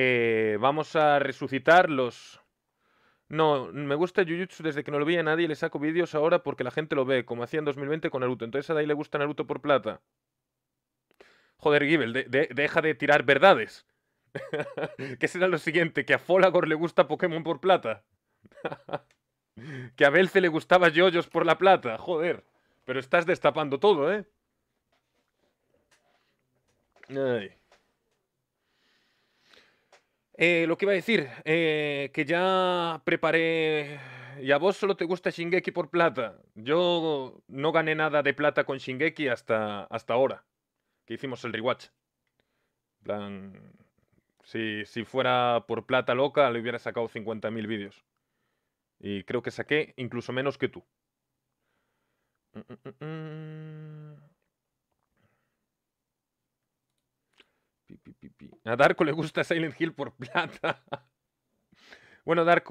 Eh, vamos a resucitar los... No, me gusta Jujutsu desde que no lo a nadie le saco vídeos ahora porque la gente lo ve, como hacía en 2020 con Naruto. Entonces a Dai le gusta Naruto por plata. Joder, Gibel, deja de tirar verdades. ¿Qué será lo siguiente? ¿Que a Folagor le gusta Pokémon por plata? ¿Que a Belce le gustaba Yoyos por la plata? Joder, pero estás destapando todo, ¿eh? Ay. Eh, lo que iba a decir, eh, que ya preparé. Y a vos solo te gusta Shingeki por plata. Yo no gané nada de plata con Shingeki hasta, hasta ahora, que hicimos el rewatch. plan, si, si fuera por plata loca, le hubiera sacado 50.000 vídeos. Y creo que saqué incluso menos que tú. Mm, mm, mm, A Darko le gusta Silent Hill por plata. bueno, Darko.